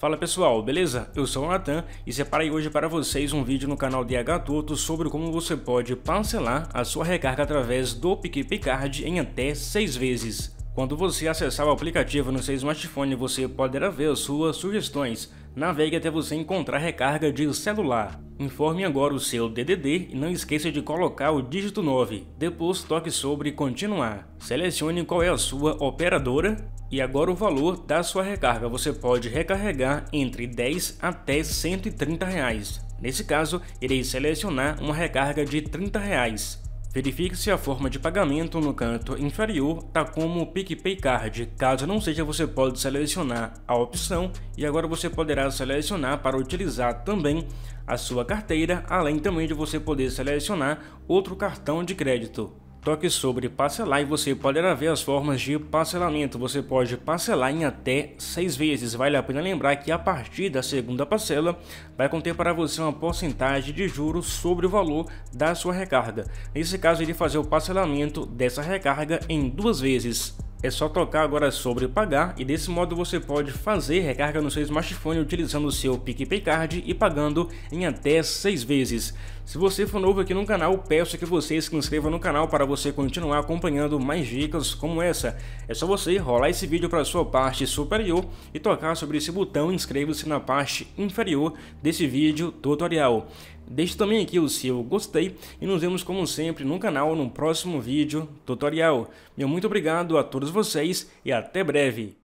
Fala pessoal, beleza? Eu sou o Natan e separei hoje para vocês um vídeo no canal DH Toto sobre como você pode parcelar a sua recarga através do PicPay Card em até 6 vezes. Quando você acessar o aplicativo no seu smartphone, você poderá ver suas sugestões. Navegue até você encontrar recarga de celular. Informe agora o seu DDD e não esqueça de colocar o dígito 9. Depois toque sobre continuar. Selecione qual é a sua operadora e agora o valor da sua recarga, você pode recarregar entre 10 até 130 reais. Nesse caso, irei selecionar uma recarga de 30 reais. Verifique se a forma de pagamento no canto inferior está como o PicPay Card. Caso não seja, você pode selecionar a opção e agora você poderá selecionar para utilizar também a sua carteira, além também de você poder selecionar outro cartão de crédito. Toque sobre parcelar e você poderá ver as formas de parcelamento. Você pode parcelar em até seis vezes. Vale a pena lembrar que a partir da segunda parcela vai conter para você uma porcentagem de juros sobre o valor da sua recarga. Nesse caso, ele fazer o parcelamento dessa recarga em duas vezes. É só tocar agora sobre pagar e desse modo você pode fazer recarga no seu smartphone utilizando o seu PicPay Card e pagando em até 6 vezes. Se você for novo aqui no canal, peço que você se inscreva no canal para você continuar acompanhando mais dicas como essa. É só você rolar esse vídeo para a sua parte superior e tocar sobre esse botão inscreva-se na parte inferior desse vídeo tutorial. Deixe também aqui o seu gostei e nos vemos como sempre no canal no próximo vídeo tutorial. Meu muito obrigado a todos vocês e até breve.